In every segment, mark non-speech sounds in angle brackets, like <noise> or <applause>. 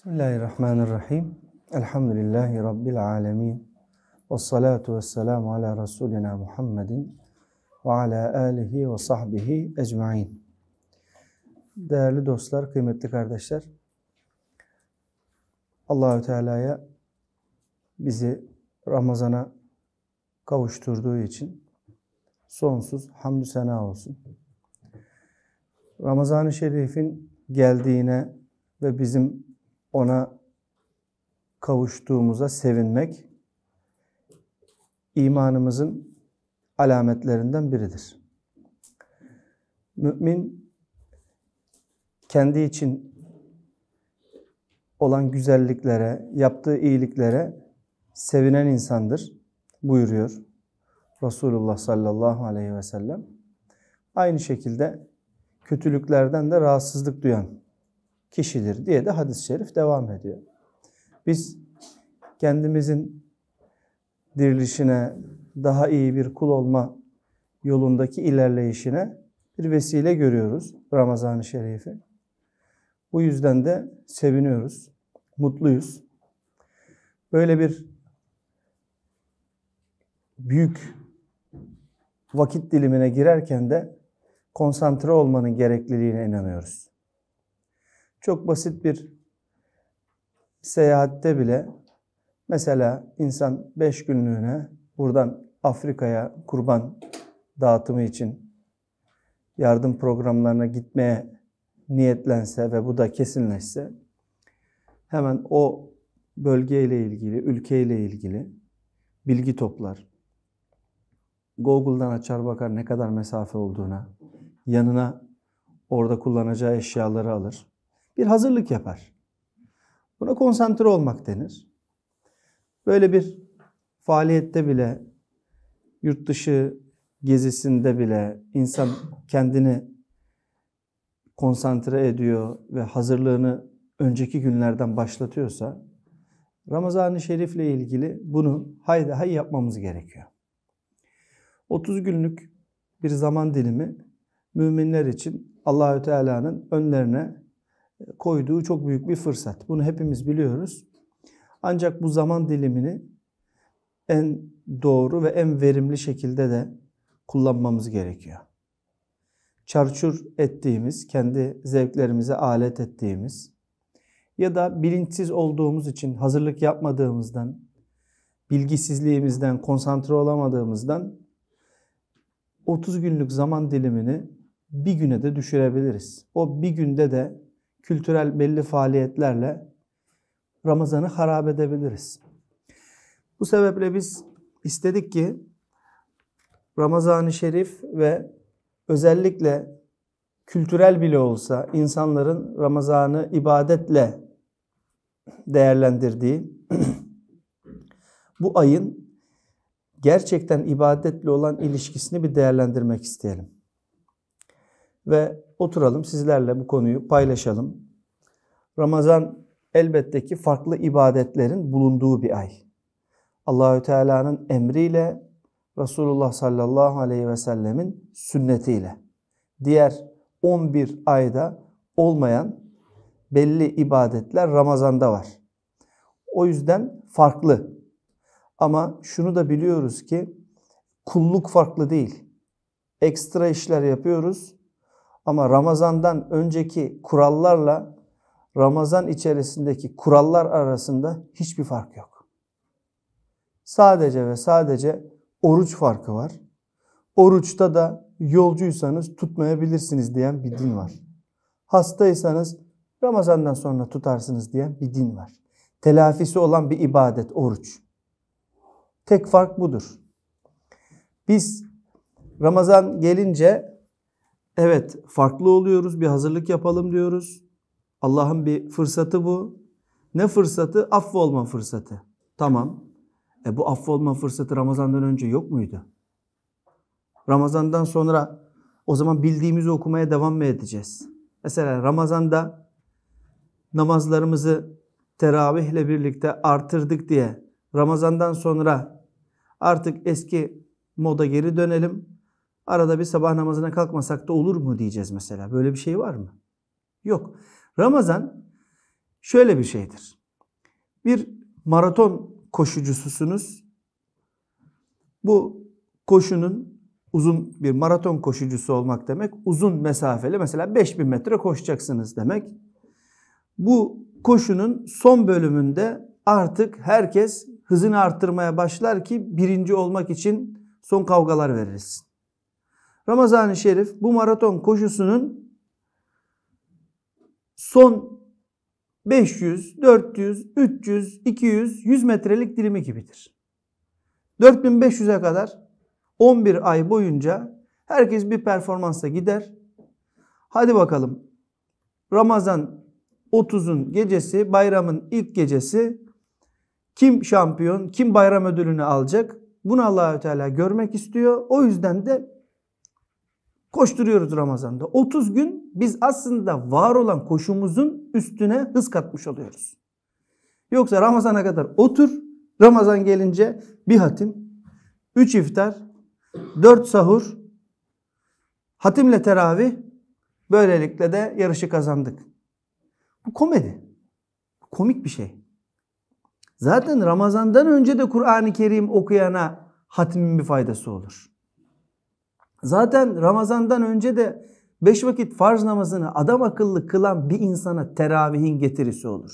Bismillahirrahmanirrahim. Elhamdülillahi Rabbil alemin. Ve salatu ve selamu ala Resulina Muhammedin ve ala alihi ve sahbihi ecmain. Değerli dostlar, kıymetli kardeşler, Allahü Teala'ya bizi Ramazan'a kavuşturduğu için sonsuz hamdü sena olsun. Ramazan-ı Şerif'in geldiğine ve bizim ona kavuştuğumuza sevinmek imanımızın alametlerinden biridir. Mümin kendi için olan güzelliklere, yaptığı iyiliklere sevinen insandır buyuruyor Resulullah sallallahu aleyhi ve sellem. Aynı şekilde kötülüklerden de rahatsızlık duyan kişidir diye de hadis-i şerif devam ediyor. Biz kendimizin dirilişine, daha iyi bir kul olma yolundaki ilerleyişine bir vesile görüyoruz Ramazan-ı Şerif'i. Bu yüzden de seviniyoruz, mutluyuz. Böyle bir büyük vakit dilimine girerken de konsantre olmanın gerekliliğine inanıyoruz. Çok basit bir seyahatte bile mesela insan 5 günlüğüne buradan Afrika'ya kurban dağıtımı için yardım programlarına gitmeye niyetlense ve bu da kesinleşse hemen o bölgeyle ilgili, ülkeyle ilgili bilgi toplar. Google'dan açar bakar ne kadar mesafe olduğuna, yanına orada kullanacağı eşyaları alır bir hazırlık yapar. Buna konsantre olmak denir. Böyle bir faaliyette bile yurt dışı gezisinde bile insan kendini konsantre ediyor ve hazırlığını önceki günlerden başlatıyorsa Ramazan-ı Şerif'le ilgili bunu haydi hay yapmamız gerekiyor. 30 günlük bir zaman dilimi müminler için Allahü Teala'nın önlerine koyduğu çok büyük bir fırsat. Bunu hepimiz biliyoruz. Ancak bu zaman dilimini en doğru ve en verimli şekilde de kullanmamız gerekiyor. Çarçur ettiğimiz, kendi zevklerimize alet ettiğimiz ya da bilinçsiz olduğumuz için hazırlık yapmadığımızdan, bilgisizliğimizden, konsantre olamadığımızdan 30 günlük zaman dilimini bir güne de düşürebiliriz. O bir günde de kültürel belli faaliyetlerle Ramazan'ı harap edebiliriz. Bu sebeple biz istedik ki Ramazan-ı Şerif ve özellikle kültürel bile olsa insanların Ramazan'ı ibadetle değerlendirdiği <clears throat> bu ayın gerçekten ibadetle olan ilişkisini bir değerlendirmek isteyelim. Ve oturalım sizlerle bu konuyu paylaşalım. Ramazan elbette ki farklı ibadetlerin bulunduğu bir ay. Allahü Teala'nın emriyle Resulullah sallallahu aleyhi ve sellemin sünnetiyle. Diğer 11 ayda olmayan belli ibadetler Ramazan'da var. O yüzden farklı. Ama şunu da biliyoruz ki kulluk farklı değil. Ekstra işler yapıyoruz ama Ramazan'dan önceki kurallarla Ramazan içerisindeki kurallar arasında hiçbir fark yok. Sadece ve sadece oruç farkı var. Oruçta da yolcuysanız tutmayabilirsiniz diyen bir din var. Hastaysanız Ramazan'dan sonra tutarsınız diyen bir din var. Telafisi olan bir ibadet oruç. Tek fark budur. Biz Ramazan gelince Evet farklı oluyoruz bir hazırlık yapalım diyoruz. Allah'ın bir fırsatı bu. Ne fırsatı? Affolma fırsatı. Tamam. E bu affolma fırsatı Ramazan'dan önce yok muydu? Ramazan'dan sonra o zaman bildiğimizi okumaya devam mı edeceğiz? Mesela Ramazan'da namazlarımızı teravihle birlikte artırdık diye Ramazan'dan sonra artık eski moda geri dönelim. Arada bir sabah namazına kalkmasak da olur mu diyeceğiz mesela. Böyle bir şey var mı? Yok. Ramazan şöyle bir şeydir. Bir maraton koşucususunuz. Bu koşunun uzun bir maraton koşucusu olmak demek uzun mesafeli mesela 5000 metre koşacaksınız demek. Bu koşunun son bölümünde artık herkes hızını arttırmaya başlar ki birinci olmak için son kavgalar verilsin. Ramazan-ı Şerif bu maraton koşusunun son 500, 400, 300, 200, 100 metrelik dilimi gibidir. 4500'e kadar 11 ay boyunca herkes bir performansa gider. Hadi bakalım Ramazan 30'un gecesi, bayramın ilk gecesi kim şampiyon, kim bayram ödülünü alacak? Bunu Allahü Teala görmek istiyor. O yüzden de Koşturuyoruz Ramazan'da. 30 gün biz aslında var olan koşumuzun üstüne hız katmış oluyoruz. Yoksa Ramazan'a kadar otur. Ramazan gelince bir hatim, 3 iftar, 4 sahur, hatimle teravih. Böylelikle de yarışı kazandık. Bu komedi. Komik bir şey. Zaten Ramazan'dan önce de Kur'an-ı Kerim okuyana hatimin bir faydası olur. Zaten Ramazan'dan önce de beş vakit farz namazını adam akıllı kılan bir insana teravihin getirisi olur.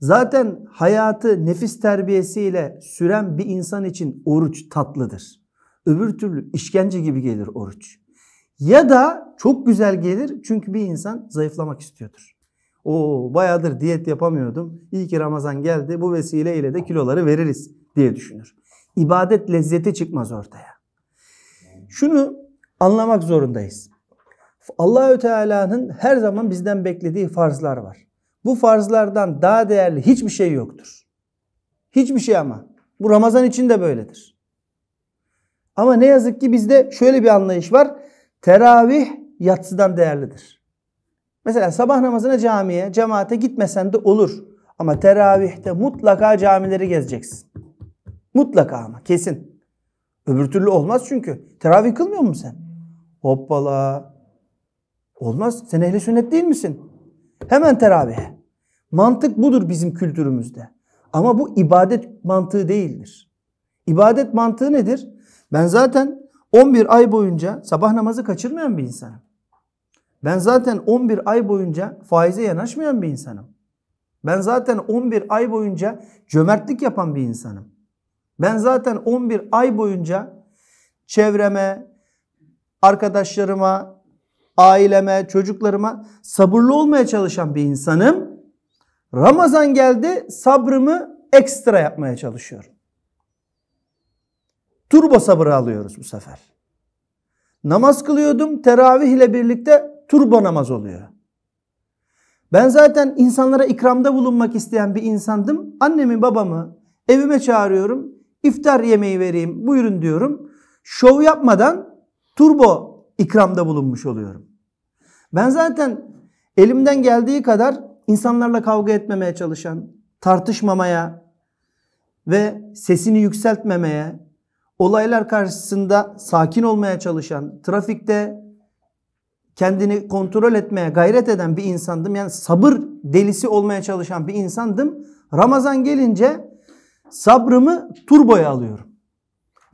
Zaten hayatı nefis terbiyesiyle süren bir insan için oruç tatlıdır. Öbür türlü işkence gibi gelir oruç. Ya da çok güzel gelir çünkü bir insan zayıflamak istiyordur. O bayağıdır diyet yapamıyordum. İyi ki Ramazan geldi. Bu vesileyle de kiloları veririz diye düşünür. İbadet lezzeti çıkmaz ortaya. Şunu anlamak zorundayız. Allahü Teala'nın her zaman bizden beklediği farzlar var. Bu farzlardan daha değerli hiçbir şey yoktur. Hiçbir şey ama. Bu Ramazan için de böyledir. Ama ne yazık ki bizde şöyle bir anlayış var. Teravih yatsıdan değerlidir. Mesela sabah namazına camiye, cemaate gitmesen de olur. Ama teravihte mutlaka camileri gezeceksin. Mutlaka ama kesin. Öbür türlü olmaz çünkü. Teravih kılmıyor musun sen? Hoppala. Olmaz. Sen ehli sünnet değil misin? Hemen teravihe. Mantık budur bizim kültürümüzde. Ama bu ibadet mantığı değildir. İbadet mantığı nedir? Ben zaten 11 ay boyunca sabah namazı kaçırmayan bir insanım. Ben zaten 11 ay boyunca faize yanaşmayan bir insanım. Ben zaten 11 ay boyunca cömertlik yapan bir insanım. Ben zaten 11 ay boyunca çevreme, arkadaşlarıma, aileme, çocuklarıma sabırlı olmaya çalışan bir insanım. Ramazan geldi sabrımı ekstra yapmaya çalışıyorum. Turbo sabır alıyoruz bu sefer. Namaz kılıyordum teravih ile birlikte turbo namaz oluyor. Ben zaten insanlara ikramda bulunmak isteyen bir insandım. Annemi babamı evime çağırıyorum iftar yemeği vereyim buyurun diyorum. Şov yapmadan turbo ikramda bulunmuş oluyorum. Ben zaten elimden geldiği kadar insanlarla kavga etmemeye çalışan, tartışmamaya ve sesini yükseltmemeye, olaylar karşısında sakin olmaya çalışan, trafikte kendini kontrol etmeye gayret eden bir insandım. Yani sabır delisi olmaya çalışan bir insandım. Ramazan gelince Sabrımı turboya alıyorum.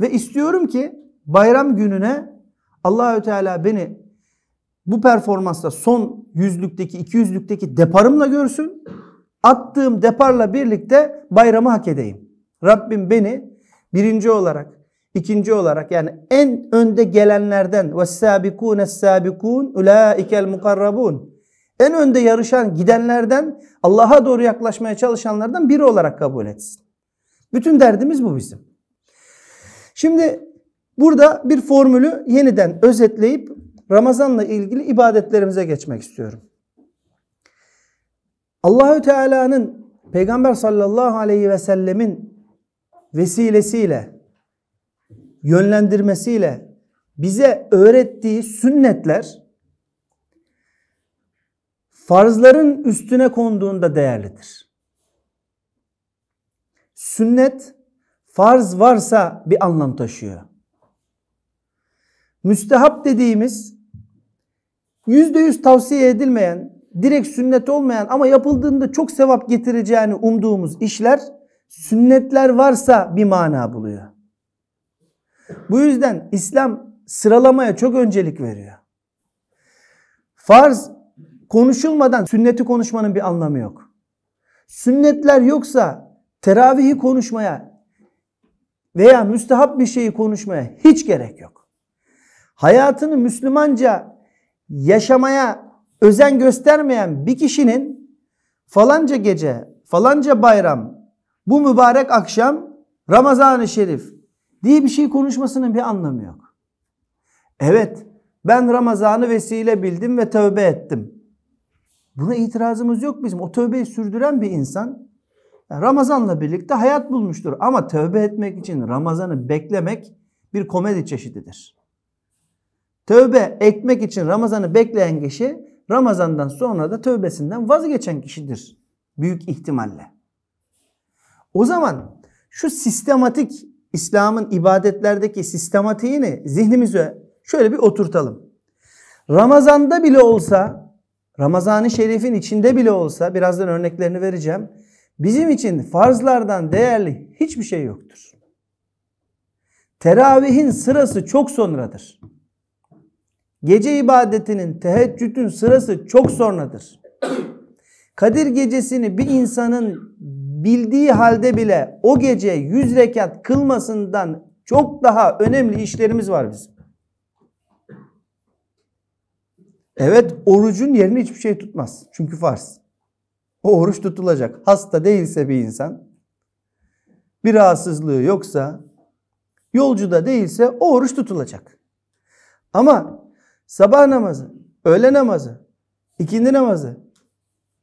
Ve istiyorum ki bayram gününe Allahü Teala beni bu performansta son yüzlükteki, iki yüzlükteki deparımla görsün. Attığım deparla birlikte bayramı hak edeyim. Rabbim beni birinci olarak, ikinci olarak yani en önde gelenlerden وَالسَّابِكُونَ السَّابِكُونَ اُولَٰئِكَ الْمُقَرَّبُونَ En önde yarışan gidenlerden Allah'a doğru yaklaşmaya çalışanlardan biri olarak kabul etsin. Bütün derdimiz bu bizim. Şimdi burada bir formülü yeniden özetleyip Ramazan'la ilgili ibadetlerimize geçmek istiyorum. Allahü Teala'nın Peygamber sallallahu aleyhi ve sellemin vesilesiyle yönlendirmesiyle bize öğrettiği sünnetler farzların üstüne konduğunda değerlidir. Sünnet farz varsa bir anlam taşıyor. Müstehap dediğimiz yüzde yüz tavsiye edilmeyen, direkt sünnet olmayan ama yapıldığında çok sevap getireceğini umduğumuz işler sünnetler varsa bir mana buluyor. Bu yüzden İslam sıralamaya çok öncelik veriyor. Farz konuşulmadan sünneti konuşmanın bir anlamı yok. Sünnetler yoksa teravihi konuşmaya veya müstehap bir şeyi konuşmaya hiç gerek yok. Hayatını Müslümanca yaşamaya özen göstermeyen bir kişinin falanca gece, falanca bayram, bu mübarek akşam Ramazan-ı Şerif diye bir şey konuşmasının bir anlamı yok. Evet ben Ramazan'ı vesile bildim ve tövbe ettim. Buna itirazımız yok bizim. O tövbeyi sürdüren bir insan Ramazan'la birlikte hayat bulmuştur. Ama tövbe etmek için Ramazan'ı beklemek bir komedi çeşididir. Tövbe etmek için Ramazan'ı bekleyen kişi Ramazan'dan sonra da tövbesinden vazgeçen kişidir. Büyük ihtimalle. O zaman şu sistematik İslam'ın ibadetlerdeki sistematiğini zihnimize şöyle bir oturtalım. Ramazan'da bile olsa, Ramazan-ı Şerif'in içinde bile olsa birazdan örneklerini vereceğim. Bizim için farzlardan değerli hiçbir şey yoktur. Teravihin sırası çok sonradır. Gece ibadetinin, teheccüdün sırası çok sonradır. Kadir gecesini bir insanın bildiği halde bile o gece yüz rekat kılmasından çok daha önemli işlerimiz var bizim. Evet orucun yerini hiçbir şey tutmaz. Çünkü farz. O oruç tutulacak. Hasta değilse bir insan, bir rahatsızlığı yoksa, yolcu da değilse o oruç tutulacak. Ama sabah namazı, öğle namazı, ikindi namazı,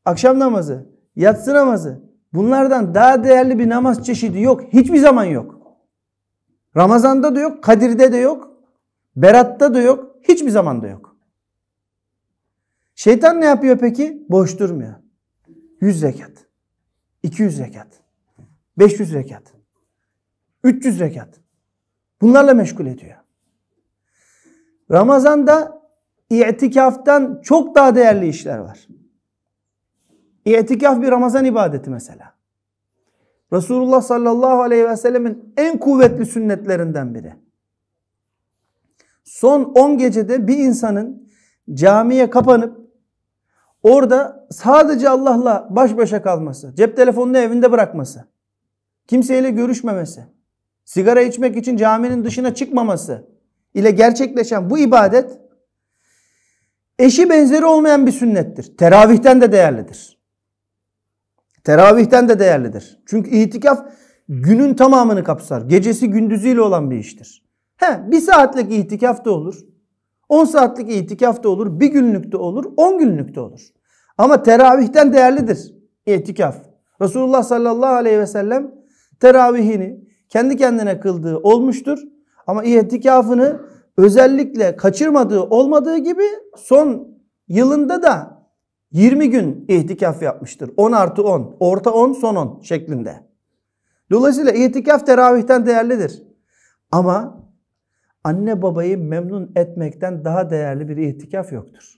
akşam namazı, yatsı namazı bunlardan daha değerli bir namaz çeşidi yok. Hiçbir zaman yok. Ramazan'da da yok, Kadir'de de yok, Berat'ta da yok, hiçbir zaman da yok. Şeytan ne yapıyor peki? Boş durmuyor. 100 rekat, 200 rekat, 500 rekat, 300 rekat. Bunlarla meşgul ediyor. Ramazan'da itikaftan çok daha değerli işler var. İtikaf bir Ramazan ibadeti mesela. Resulullah sallallahu aleyhi ve sellemin en kuvvetli sünnetlerinden biri. Son 10 gecede bir insanın camiye kapanıp Orada sadece Allah'la baş başa kalması, cep telefonunu evinde bırakması, kimseyle görüşmemesi, sigara içmek için caminin dışına çıkmaması ile gerçekleşen bu ibadet eşi benzeri olmayan bir sünnettir. Teravihten de değerlidir. Teravihten de değerlidir. Çünkü itikaf günün tamamını kapsar. Gecesi gündüzüyle olan bir iştir. He, bir saatlik itikaf da olur. 10 saatlik itikaf da olur, bir günlük de olur, 10 günlük de olur. Ama teravihten değerlidir itikaf. Resulullah sallallahu aleyhi ve sellem teravihini kendi kendine kıldığı olmuştur. Ama itikafını özellikle kaçırmadığı olmadığı gibi son yılında da 20 gün ihtikaf yapmıştır. 10 artı 10, orta 10, son 10 şeklinde. Dolayısıyla itikaf teravihten değerlidir. Ama anne babayı memnun etmekten daha değerli bir itikaf yoktur.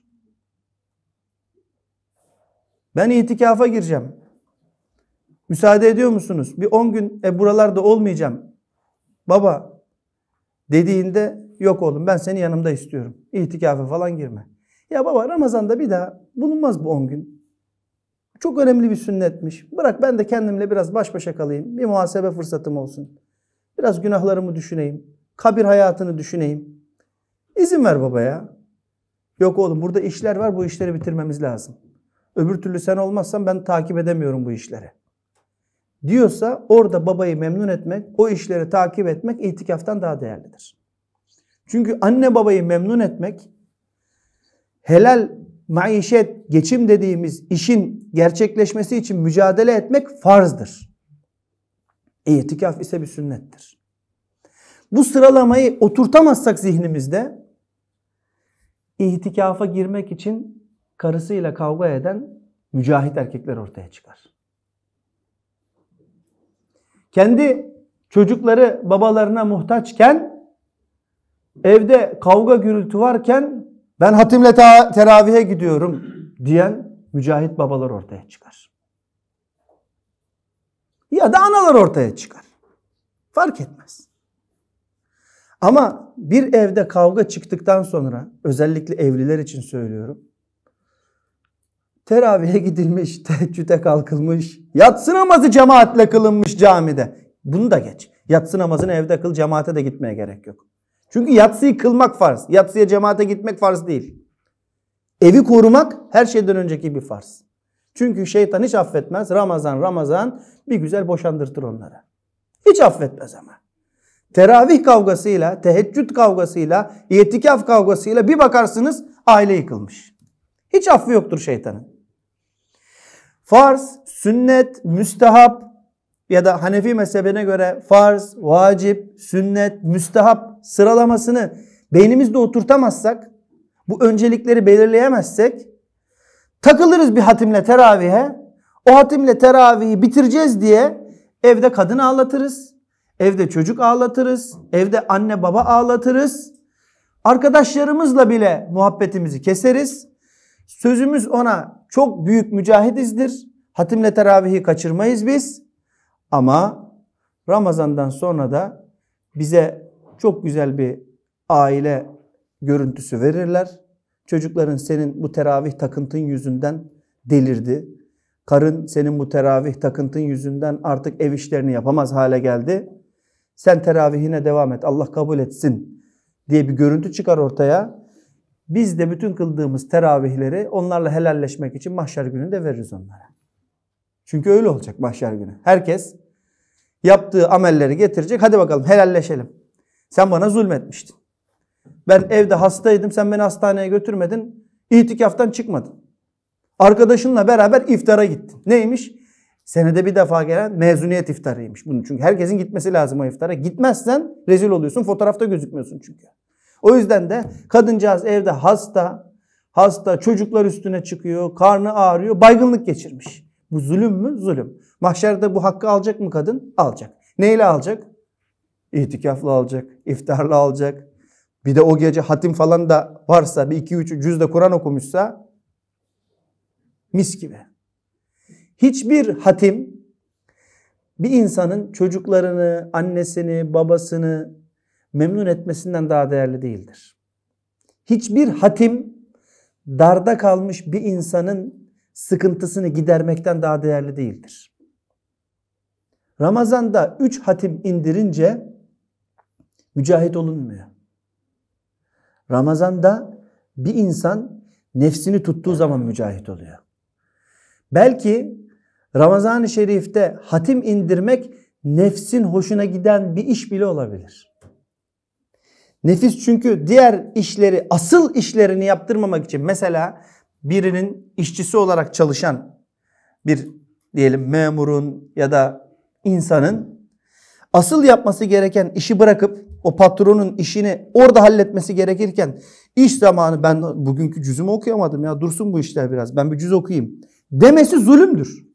Ben itikafa gireceğim. Müsaade ediyor musunuz? Bir 10 gün e, buralarda olmayacağım. Baba dediğinde yok oğlum ben seni yanımda istiyorum. İtikafa falan girme. Ya baba Ramazan'da bir daha bulunmaz bu 10 gün. Çok önemli bir sünnetmiş. Bırak ben de kendimle biraz baş başa kalayım. Bir muhasebe fırsatım olsun. Biraz günahlarımı düşüneyim. Kabir hayatını düşüneyim. İzin ver baba ya. Yok oğlum burada işler var bu işleri bitirmemiz lazım. Öbür türlü sen olmazsan ben takip edemiyorum bu işleri. Diyorsa orada babayı memnun etmek, o işleri takip etmek itikaftan daha değerlidir. Çünkü anne babayı memnun etmek, helal maişet, geçim dediğimiz işin gerçekleşmesi için mücadele etmek farzdır. İtikaf ise bir sünnettir bu sıralamayı oturtamazsak zihnimizde ihtikafa girmek için karısıyla kavga eden mücahit erkekler ortaya çıkar. Kendi çocukları babalarına muhtaçken evde kavga gürültü varken ben hatimle teravihe gidiyorum diyen mücahit babalar ortaya çıkar. Ya da analar ortaya çıkar. Fark etmez. Ama bir evde kavga çıktıktan sonra özellikle evliler için söylüyorum. Teravihe gidilmiş, <laughs> teheccüde kalkılmış, yatsı namazı cemaatle kılınmış camide. Bunu da geç. Yatsı namazını evde kıl, cemaate de gitmeye gerek yok. Çünkü yatsıyı kılmak farz. Yatsıya cemaate gitmek farz değil. Evi korumak her şeyden önceki bir farz. Çünkü şeytan hiç affetmez. Ramazan Ramazan bir güzel boşandırtır onları. Hiç affetmez ama. Teravih kavgasıyla, teheccüd kavgasıyla, itikaf kavgasıyla bir bakarsınız aile yıkılmış. Hiç affı yoktur şeytanın. Farz, sünnet, müstehap ya da Hanefi mezhebine göre farz, vacip, sünnet, müstehap sıralamasını beynimizde oturtamazsak, bu öncelikleri belirleyemezsek takılırız bir hatimle teravihe. O hatimle teravihi bitireceğiz diye evde kadını ağlatırız. Evde çocuk ağlatırız. Evde anne baba ağlatırız. Arkadaşlarımızla bile muhabbetimizi keseriz. Sözümüz ona çok büyük mücahidizdir. Hatimle teravihi kaçırmayız biz. Ama Ramazan'dan sonra da bize çok güzel bir aile görüntüsü verirler. Çocukların senin bu teravih takıntın yüzünden delirdi. Karın senin bu teravih takıntın yüzünden artık ev işlerini yapamaz hale geldi. Sen teravihine devam et Allah kabul etsin diye bir görüntü çıkar ortaya. Biz de bütün kıldığımız teravihleri onlarla helalleşmek için mahşer günü de veririz onlara. Çünkü öyle olacak mahşer günü. Herkes yaptığı amelleri getirecek. Hadi bakalım helalleşelim. Sen bana zulmetmiştin. Ben evde hastaydım. Sen beni hastaneye götürmedin. İtikaftan çıkmadın. Arkadaşınla beraber iftara gittin. Neymiş? Senede bir defa gelen mezuniyet iftarıymış bunun. Çünkü herkesin gitmesi lazım o iftara. Gitmezsen rezil oluyorsun. Fotoğrafta gözükmüyorsun çünkü. O yüzden de kadıncağız evde hasta, hasta çocuklar üstüne çıkıyor, karnı ağrıyor, baygınlık geçirmiş. Bu zulüm mü? Zulüm. Mahşerde bu hakkı alacak mı kadın? Alacak. Neyle alacak? İtikafla alacak, iftarla alacak. Bir de o gece hatim falan da varsa, bir iki üç cüzde Kur'an okumuşsa mis gibi. Hiçbir hatim bir insanın çocuklarını, annesini, babasını memnun etmesinden daha değerli değildir. Hiçbir hatim darda kalmış bir insanın sıkıntısını gidermekten daha değerli değildir. Ramazan'da 3 hatim indirince mücahit olunmuyor. Ramazan'da bir insan nefsini tuttuğu zaman mücahit oluyor. Belki Ramazan-ı Şerif'te hatim indirmek nefsin hoşuna giden bir iş bile olabilir. Nefis çünkü diğer işleri, asıl işlerini yaptırmamak için mesela birinin işçisi olarak çalışan bir diyelim memurun ya da insanın asıl yapması gereken işi bırakıp o patronun işini orada halletmesi gerekirken iş zamanı ben bugünkü cüzümü okuyamadım ya dursun bu işler biraz ben bir cüz okuyayım demesi zulümdür.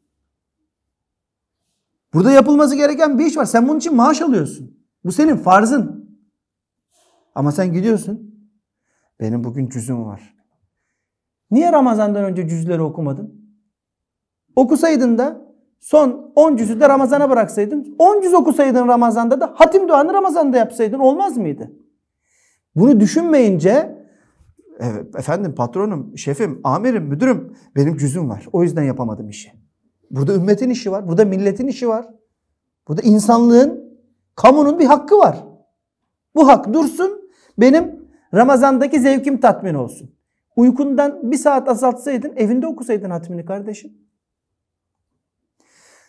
Burada yapılması gereken bir iş var. Sen bunun için maaş alıyorsun. Bu senin farzın. Ama sen gidiyorsun. Benim bugün cüzüm var. Niye Ramazan'dan önce cüzleri okumadın? Okusaydın da son 10 cüzü de Ramazan'a bıraksaydın. 10 cüz okusaydın Ramazan'da da hatim duanı Ramazan'da yapsaydın olmaz mıydı? Bunu düşünmeyince efendim patronum, şefim, amirim, müdürüm benim cüzüm var. O yüzden yapamadım işi. Burada ümmetin işi var. Burada milletin işi var. Burada insanlığın, kamunun bir hakkı var. Bu hak dursun. Benim Ramazan'daki zevkim tatmin olsun. Uykundan bir saat azaltsaydın evinde okusaydın hatmini kardeşim.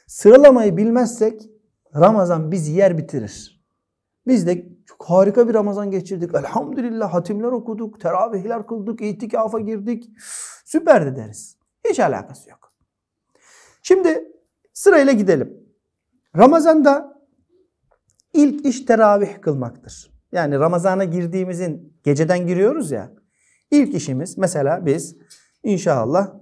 Sıralamayı bilmezsek Ramazan bizi yer bitirir. Biz de çok harika bir Ramazan geçirdik. Elhamdülillah hatimler okuduk, teravihler kıldık, itikafa girdik. Süperdi deriz. Hiç alakası yok. Şimdi sırayla gidelim. Ramazan'da ilk iş teravih kılmaktır. Yani Ramazan'a girdiğimizin geceden giriyoruz ya. İlk işimiz mesela biz inşallah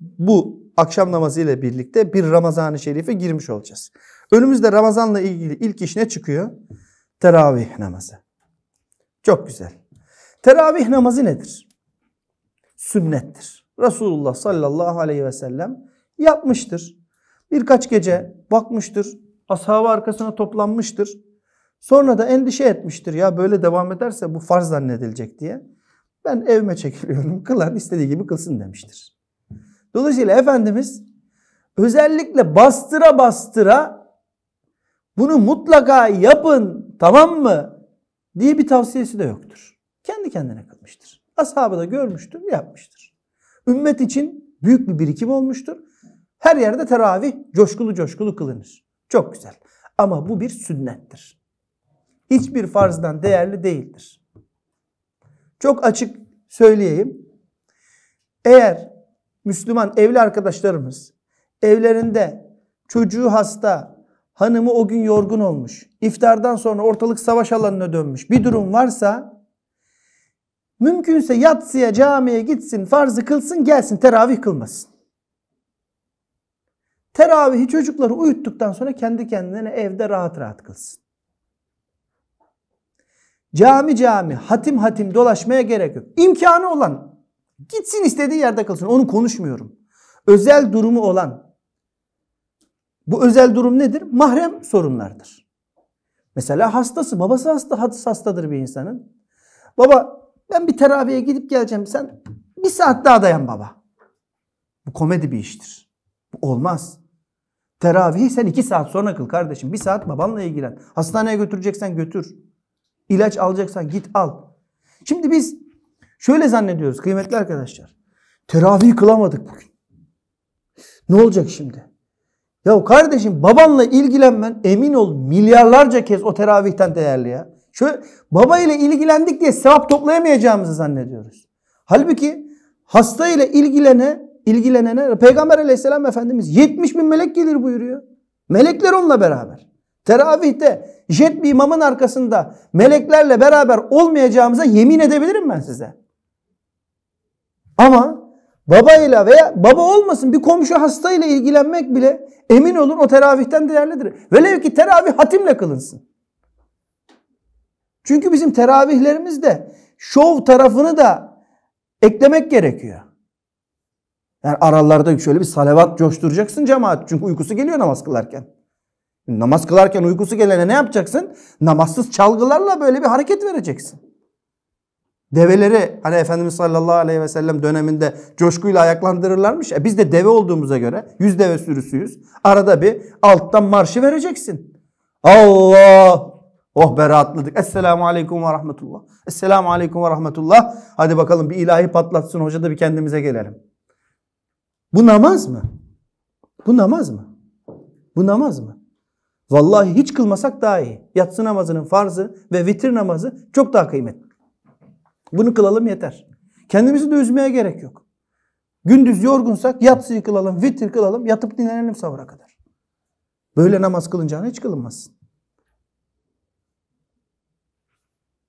bu akşam namazı ile birlikte bir Ramazan-ı Şerif'e girmiş olacağız. Önümüzde Ramazan'la ilgili ilk iş ne çıkıyor? Teravih namazı. Çok güzel. Teravih namazı nedir? Sünnettir. Resulullah sallallahu aleyhi ve sellem yapmıştır. Birkaç gece bakmıştır. Ashabı arkasına toplanmıştır. Sonra da endişe etmiştir. Ya böyle devam ederse bu farz zannedilecek diye. Ben evime çekiliyorum. <laughs> Kılan istediği gibi kılsın demiştir. Dolayısıyla Efendimiz özellikle bastıra bastıra bunu mutlaka yapın tamam mı diye bir tavsiyesi de yoktur. Kendi kendine kılmıştır. Ashabı da görmüştür, yapmıştır. Ümmet için büyük bir birikim olmuştur. Her yerde teravih coşkulu coşkulu kılınır. Çok güzel. Ama bu bir sünnettir. Hiçbir farzdan değerli değildir. Çok açık söyleyeyim. Eğer Müslüman evli arkadaşlarımız evlerinde çocuğu hasta, hanımı o gün yorgun olmuş, iftardan sonra ortalık savaş alanına dönmüş bir durum varsa mümkünse yatsıya camiye gitsin, farzı kılsın, gelsin teravih kılmasın. Teravihi çocukları uyuttuktan sonra kendi kendine evde rahat rahat kılsın. Cami cami, hatim hatim dolaşmaya gerek yok. İmkanı olan gitsin istediği yerde kılsın. Onu konuşmuyorum. Özel durumu olan. Bu özel durum nedir? Mahrem sorunlardır. Mesela hastası, babası hasta, hastadır bir insanın. Baba ben bir teraviye gidip geleceğim. Sen bir saat daha dayan baba. Bu komedi bir iştir. Bu olmaz. Teravih sen iki saat sonra kıl kardeşim. Bir saat babanla ilgilen. Hastaneye götüreceksen götür. İlaç alacaksan git al. Şimdi biz şöyle zannediyoruz kıymetli arkadaşlar. Teravih kılamadık bugün. Ne olacak şimdi? Ya kardeşim babanla ilgilenmen emin ol milyarlarca kez o teravihten değerli ya. Şöyle baba ile ilgilendik diye sevap toplayamayacağımızı zannediyoruz. Halbuki hasta ile ilgilene ilgilenene Peygamber aleyhisselam efendimiz 70 bin melek gelir buyuruyor. Melekler onunla beraber. Teravih'te jet bir imamın arkasında meleklerle beraber olmayacağımıza yemin edebilirim ben size. Ama babayla veya baba olmasın bir komşu hastayla ilgilenmek bile emin olun o teravihten değerlidir. Velev ki teravih hatimle kılınsın. Çünkü bizim teravihlerimizde şov tarafını da eklemek gerekiyor. Yani aralarda şöyle bir salavat coşturacaksın cemaat. Çünkü uykusu geliyor namaz kılarken. Namaz kılarken uykusu gelene ne yapacaksın? Namazsız çalgılarla böyle bir hareket vereceksin. Develeri hani Efendimiz sallallahu aleyhi ve sellem döneminde coşkuyla ayaklandırırlarmış. E biz de deve olduğumuza göre yüz deve sürüsüyüz. Arada bir alttan marşı vereceksin. Allah! Oh be rahatladık. Esselamu aleyküm ve rahmetullah. Esselamu aleyküm ve rahmetullah. Hadi bakalım bir ilahi patlatsın hoca da bir kendimize gelelim. Bu namaz mı? Bu namaz mı? Bu namaz mı? Vallahi hiç kılmasak daha iyi. Yatsı namazının farzı ve vitir namazı çok daha kıymetli. Bunu kılalım yeter. Kendimizi de üzmeye gerek yok. Gündüz yorgunsak yatsıyı kılalım, vitir kılalım, yatıp dinlenelim sabra kadar. Böyle namaz kılınacağına hiç kılınmaz.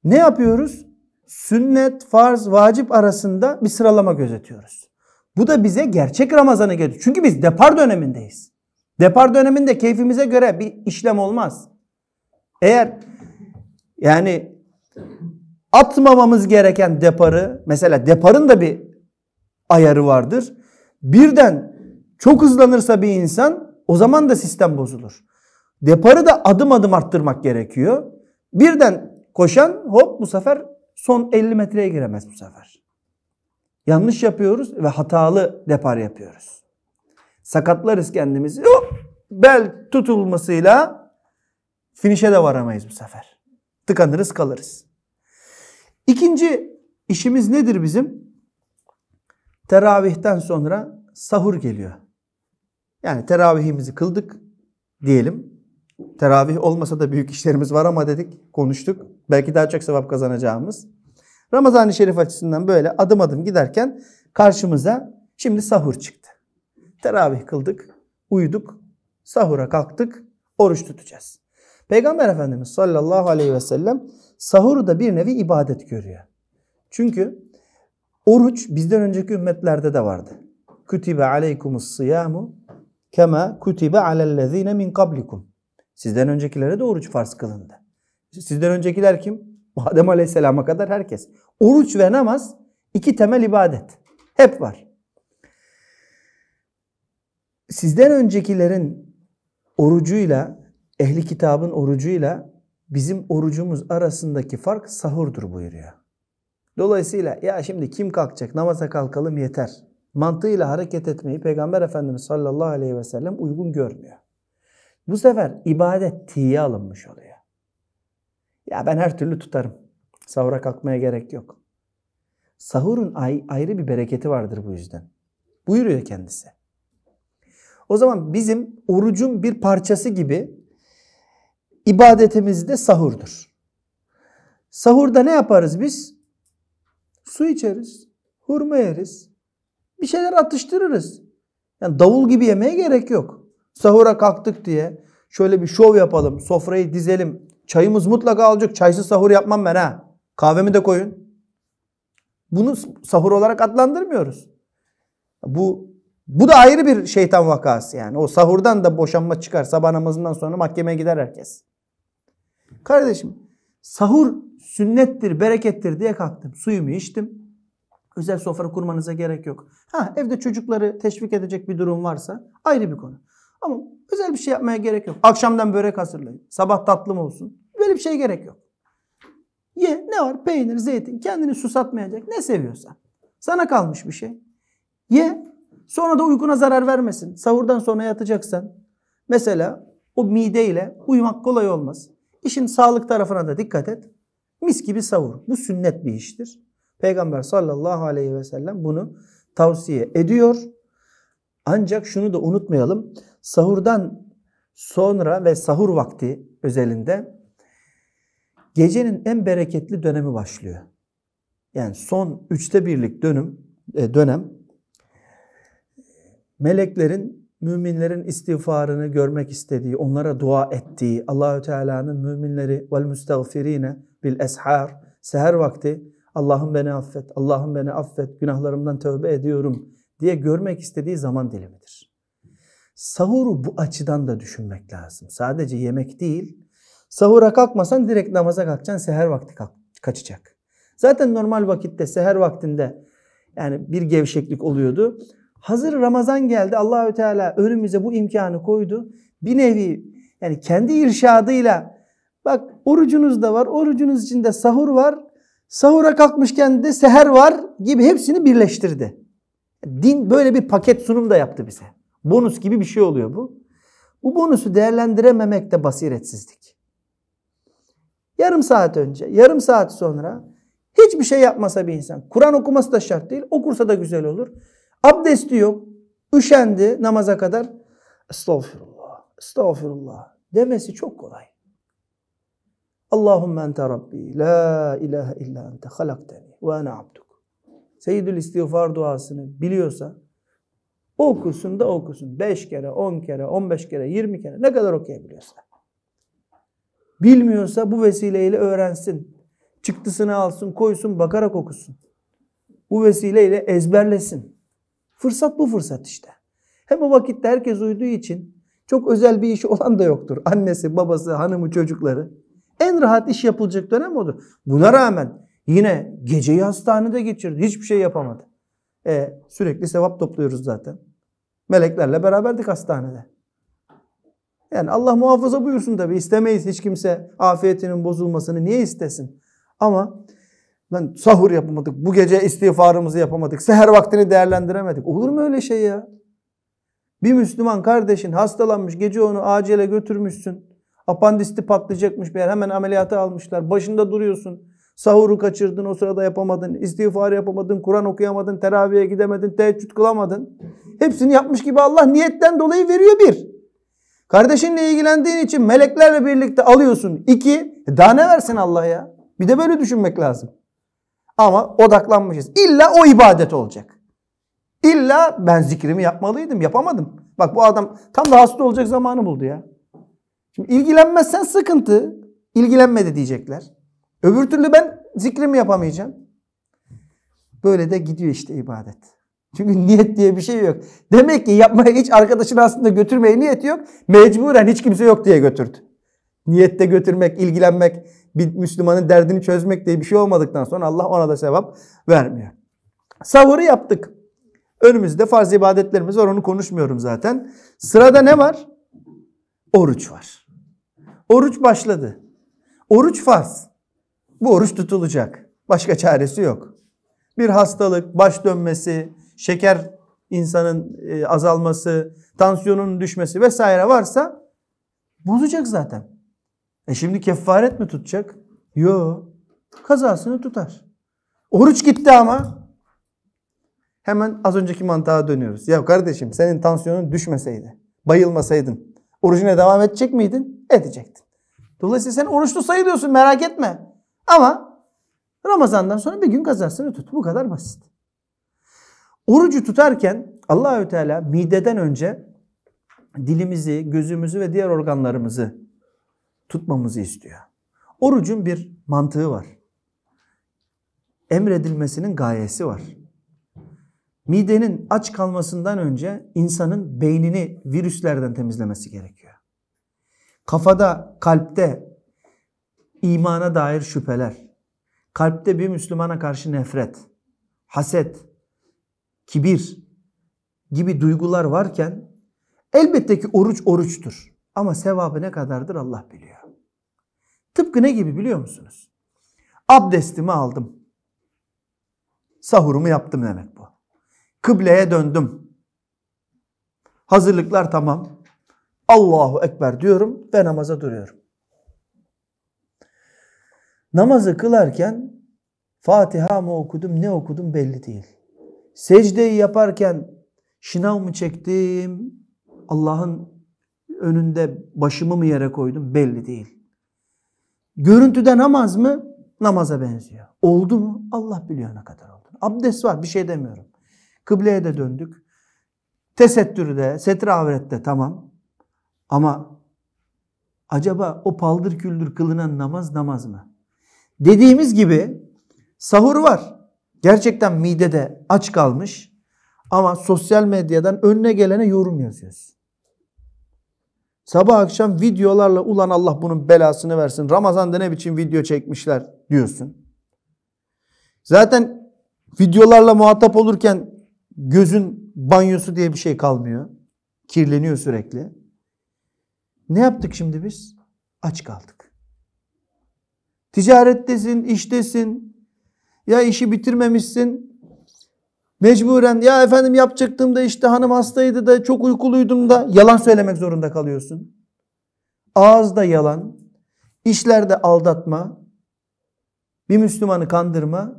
Ne yapıyoruz? Sünnet, farz, vacip arasında bir sıralama gözetiyoruz. Bu da bize gerçek Ramazan'ı getiriyor. Çünkü biz depar dönemindeyiz. Depar döneminde keyfimize göre bir işlem olmaz. Eğer yani atmamamız gereken deparı mesela deparın da bir ayarı vardır. Birden çok hızlanırsa bir insan o zaman da sistem bozulur. Deparı da adım adım arttırmak gerekiyor. Birden koşan hop bu sefer son 50 metreye giremez bu sefer. Yanlış yapıyoruz ve hatalı depar yapıyoruz. Sakatlarız kendimizi. Hop, bel tutulmasıyla finişe de varamayız bu sefer. Tıkanırız kalırız. İkinci işimiz nedir bizim? Teravihten sonra sahur geliyor. Yani teravihimizi kıldık diyelim. Teravih olmasa da büyük işlerimiz var ama dedik, konuştuk. Belki daha çok sevap kazanacağımız. Ramazan-ı Şerif açısından böyle adım adım giderken karşımıza şimdi sahur çıktı. Teravih kıldık, uyuduk, sahura kalktık, oruç tutacağız. Peygamber Efendimiz sallallahu aleyhi ve sellem sahuru da bir nevi ibadet görüyor. Çünkü oruç bizden önceki ümmetlerde de vardı. Kutibe aleykumus siyamu kema kutibe alellezine min kablikum. Sizden öncekilere de oruç farz kılındı. Sizden öncekiler kim? Adem Aleyhisselam'a kadar herkes. Oruç ve namaz iki temel ibadet. Hep var. Sizden öncekilerin orucuyla, ehli kitabın orucuyla bizim orucumuz arasındaki fark sahurdur buyuruyor. Dolayısıyla ya şimdi kim kalkacak namaza kalkalım yeter. Mantığıyla hareket etmeyi Peygamber Efendimiz sallallahu aleyhi ve sellem uygun görmüyor. Bu sefer ibadet tiye alınmış oluyor. Ya ben her türlü tutarım. Sahura kalkmaya gerek yok. Sahurun ayrı bir bereketi vardır bu yüzden. Buyuruyor kendisi. O zaman bizim orucun bir parçası gibi ibadetimiz de sahurdur. Sahurda ne yaparız biz? Su içeriz, hurma yeriz, bir şeyler atıştırırız. Yani davul gibi yemeye gerek yok. Sahura kalktık diye şöyle bir şov yapalım, sofrayı dizelim, Çayımız mutlaka olacak. Çaysız sahur yapmam ben ha. Kahvemi de koyun. Bunu sahur olarak adlandırmıyoruz. Bu bu da ayrı bir şeytan vakası yani. O sahurdan da boşanma çıkar. Sabah namazından sonra mahkemeye gider herkes. Kardeşim sahur sünnettir, berekettir diye kalktım. Suyumu içtim. Özel sofra kurmanıza gerek yok. Ha evde çocukları teşvik edecek bir durum varsa ayrı bir konu. Ama özel bir şey yapmaya gerek yok. Akşamdan börek hazırlayın. Sabah tatlım olsun? Böyle bir şey gerek yok. Ye ne var? Peynir, zeytin. Kendini susatmayacak. Ne seviyorsan. Sana kalmış bir şey. Ye. Sonra da uykuna zarar vermesin. Sahurdan sonra yatacaksan. Mesela o mideyle uyumak kolay olmaz. İşin sağlık tarafına da dikkat et. Mis gibi savur. Bu sünnet bir iştir. Peygamber sallallahu aleyhi ve sellem bunu tavsiye ediyor. Ancak şunu da unutmayalım sahurdan sonra ve sahur vakti özelinde gecenin en bereketli dönemi başlıyor. Yani son üçte birlik dönüm, e, dönem meleklerin müminlerin istiğfarını görmek istediği, onlara dua ettiği, Allahü Teala'nın müminleri vel müstagfirine bil eshar seher vakti Allah'ım beni affet, Allah'ım beni affet, günahlarımdan tövbe ediyorum diye görmek istediği zaman dilimidir. Sahuru bu açıdan da düşünmek lazım. Sadece yemek değil. Sahura kalkmasan direkt namaza kalkacaksın. Seher vakti kaçacak. Zaten normal vakitte seher vaktinde yani bir gevşeklik oluyordu. Hazır Ramazan geldi. Allahü Teala önümüze bu imkanı koydu. Bir nevi yani kendi irşadıyla bak orucunuz da var. Orucunuz içinde sahur var. Sahura kalkmışken de seher var gibi hepsini birleştirdi. Din böyle bir paket sunum da yaptı bize. Bonus gibi bir şey oluyor bu. Bu bonusu değerlendirememek de basiretsizlik. Yarım saat önce, yarım saat sonra hiçbir şey yapmasa bir insan. Kur'an okuması da şart değil. Okursa da güzel olur. Abdesti yok. Üşendi namaza kadar. Estağfurullah, estağfurullah demesi çok kolay. Allahümme ente Rabbi, la ilahe illa ente halakteni ve ana abduk. Seyyidül istiğfar duasını biliyorsa okusun da okusun. 5 kere, 10 kere, 15 kere, 20 kere ne kadar okuyabiliyorsa. Bilmiyorsa bu vesileyle öğrensin. Çıktısını alsın, koysun, bakarak okusun. Bu vesileyle ezberlesin. Fırsat bu fırsat işte. Hem o vakitte herkes uyuduğu için çok özel bir iş olan da yoktur. Annesi, babası, hanımı, çocukları. En rahat iş yapılacak dönem odur. Buna rağmen yine geceyi hastanede geçirdi. Hiçbir şey yapamadı. E, sürekli sevap topluyoruz zaten. Meleklerle beraberdik hastanede. Yani Allah muhafaza buyursun tabi. İstemeyiz hiç kimse afiyetinin bozulmasını. Niye istesin? Ama lan sahur yapamadık. Bu gece istiğfarımızı yapamadık. Seher vaktini değerlendiremedik. Olur mu öyle şey ya? Bir Müslüman kardeşin hastalanmış. Gece onu acele götürmüşsün. Apandisti patlayacakmış bir yer. Hemen ameliyata almışlar. Başında duruyorsun. Sahuru kaçırdın o sırada yapamadın. İstiğfarı yapamadın. Kur'an okuyamadın. Teraviye gidemedin. Teheccüd kılamadın. Hepsini yapmış gibi Allah niyetten dolayı veriyor bir. Kardeşinle ilgilendiğin için meleklerle birlikte alıyorsun. İki, e daha ne versin Allah ya? Bir de böyle düşünmek lazım. Ama odaklanmışız. İlla o ibadet olacak. İlla ben zikrimi yapmalıydım, yapamadım. Bak bu adam tam da hasta olacak zamanı buldu ya. Şimdi ilgilenmezsen sıkıntı. İlgilenmedi diyecekler. Öbür türlü ben zikrimi yapamayacağım. Böyle de gidiyor işte ibadet. Çünkü niyet diye bir şey yok. Demek ki yapmaya hiç arkadaşın aslında götürmeye niyeti yok. Mecburen hiç kimse yok diye götürdü. Niyette götürmek, ilgilenmek, bir Müslümanın derdini çözmek diye bir şey olmadıktan sonra Allah ona da sevap vermiyor. Sahuru yaptık. Önümüzde farz ibadetlerimiz var onu konuşmuyorum zaten. Sırada ne var? Oruç var. Oruç başladı. Oruç farz bu oruç tutulacak. Başka çaresi yok. Bir hastalık, baş dönmesi, şeker insanın e, azalması, tansiyonun düşmesi vesaire varsa bozacak zaten. E şimdi kefaret mi tutacak? Yo. Kazasını tutar. Oruç gitti ama hemen az önceki mantığa dönüyoruz. Ya kardeşim senin tansiyonun düşmeseydi, bayılmasaydın orucuna devam edecek miydin? Edecektin. Dolayısıyla sen oruçlu sayılıyorsun merak etme. Ama Ramazan'dan sonra bir gün kazasını tut. Bu kadar basit. Orucu tutarken Allahü Teala mideden önce dilimizi, gözümüzü ve diğer organlarımızı tutmamızı istiyor. Orucun bir mantığı var. Emredilmesinin gayesi var. Midenin aç kalmasından önce insanın beynini virüslerden temizlemesi gerekiyor. Kafada, kalpte, imana dair şüpheler, kalpte bir Müslümana karşı nefret, haset, kibir gibi duygular varken elbette ki oruç oruçtur. Ama sevabı ne kadardır Allah biliyor. Tıpkı ne gibi biliyor musunuz? Abdestimi aldım. Sahurumu yaptım demek bu. Kıbleye döndüm. Hazırlıklar tamam. Allahu Ekber diyorum ve namaza duruyorum. Namazı kılarken Fatiha mı okudum ne okudum belli değil. Secdeyi yaparken şınav mı çektim, Allah'ın önünde başımı mı yere koydum belli değil. Görüntüde namaz mı? Namaza benziyor. Oldu mu? Allah biliyor ne kadar oldu. Abdest var bir şey demiyorum. Kıbleye de döndük. Tesettürde, setre avrette tamam. Ama acaba o paldır küldür kılınan namaz namaz mı? Dediğimiz gibi sahur var. Gerçekten midede aç kalmış ama sosyal medyadan önüne gelene yorum yazıyorsun. Sabah akşam videolarla ulan Allah bunun belasını versin. Ramazan'da ne biçim video çekmişler diyorsun. Zaten videolarla muhatap olurken gözün banyosu diye bir şey kalmıyor. Kirleniyor sürekli. Ne yaptık şimdi biz? Aç kaldık. Ticarettesin, iştesin. Ya işi bitirmemişsin. Mecburen ya efendim yapacaktım da işte hanım hastaydı da çok uykuluydum da yalan söylemek zorunda kalıyorsun. Ağızda yalan, işlerde aldatma, bir Müslümanı kandırma